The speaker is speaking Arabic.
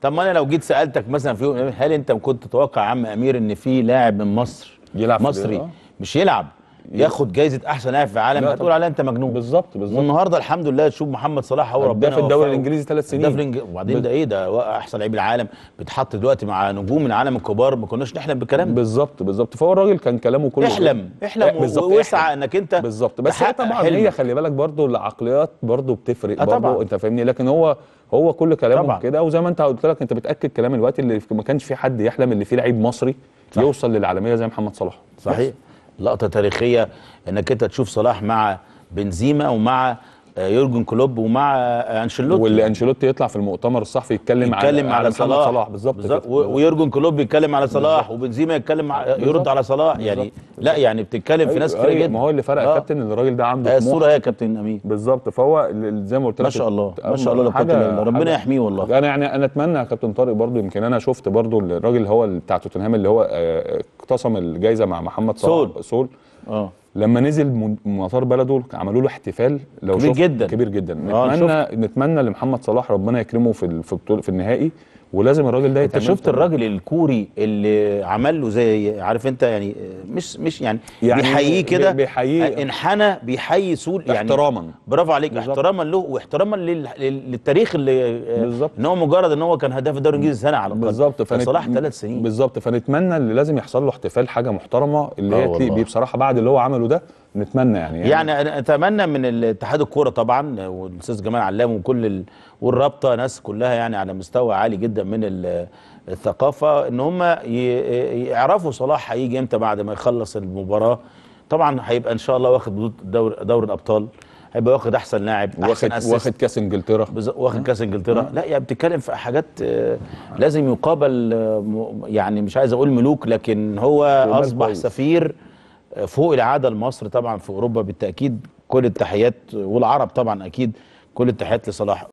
طب ما انا لو جيت سالتك مثلا في يوم هل انت كنت تتوقع يا عم امير ان في لاعب من مصر يلعب مصري مش يلعب ياخد جايزه احسن لاعب في العالم هتقول عليه انت مجنون بالظبط بالظبط والنهارده الحمد لله تشوف محمد صلاح هو ربنا ده في الدوري الانجليزي ثلاث سنين ده الانج... وبعدين ده ايه ده احسن لعيب العالم بيتحط دلوقتي مع نجوم من العالم الكبار ما كناش نحلم بالكلام ده بالظبط بالظبط فهو الراجل كان كلامه كله احلم إيه؟ احلم واسعى انك انت بالظبط بس هي طبعا هي خلي بالك برضه العقليات برضه بتفرق آه، برضه انت فاهمني لكن هو هو كل كلامه كده وزي ما انت قلت لك انت بتاكد كلام الوقت اللي ما كانش في حد يحلم ان في لعيب مصري يوصل للعالميه زي محمد صلاح صحيح لقطه تاريخيه انك انت تشوف صلاح مع بنزيما ومع آه، يورجن كلوب ومع آه، انشيلوتي واللي انشيلوتي يطلع في المؤتمر الصحفي يتكلم, يتكلم على, على صلاح, صلاح بالظبط ويورجن كلوب يتكلم على صلاح وبنزيما يتكلم يرد على صلاح يعني بالزبط لا يعني بتتكلم أيوه في ناس كتير جدا ما هو اللي فرق يا آه كابتن ان الراجل ده عنده آه، الصوره هي يا كابتن امين بالظبط فهو زي ما قلت لك ما شاء الله ما شاء الله كابتن ربنا يحميه والله انا يعني انا اتمنى يا كابتن طارق برضو يمكن انا شفت برضو الراجل هو بتاع توتنهام اللي هو اختصم الجائزه مع محمد سول سول اه لما نزل مطار بلده عملوا له احتفال لو كبير جدا كبير جدا آه، نتمنى نتمنى لمحمد صلاح ربنا يكرمه في في في النهائي ولازم الراجل ده انت شفت الراجل الكوري اللي عمل له زي عارف انت يعني مش مش يعني, يعني بيحييه كده بيحييه آه، انحنى بيحيي سول يعني احتراما برافو عليك بالزبط. احتراما له واحتراما للتاريخ اللي آه، بالظبط ان هو مجرد ان هو كان هداف الدوري الانجليزي سنه على الاقل بالظبط فصلاح ثلاث سنين بالظبط فنتمنى اللي لازم يحصل له احتفال حاجه محترمه اللي هي تليق بيه بصراحه بعد اللي هو عمله ده نتمنى يعني, يعني يعني اتمنى من الاتحاد الكوره طبعا والاستاذ جمال علام وكل ال... والرابطه ناس كلها يعني على مستوى عالي جدا من ال... الثقافه ان هم ي... يعرفوا صلاح هيجي امتى بعد ما يخلص المباراه طبعا هيبقى ان شاء الله واخد بطوله دور دور الابطال هيبقى واخد احسن لاعب واخد أحسن واخد كاس انجلترا بز... واخد كاس انجلترا لا يعني بتتكلم في حاجات آه، لازم يقابل آه، يعني مش عايز اقول ملوك لكن هو اصبح سفير فوق العاده لمصر طبعا في اوروبا بالتاكيد كل التحيات والعرب طبعا اكيد كل التحيات لصلاح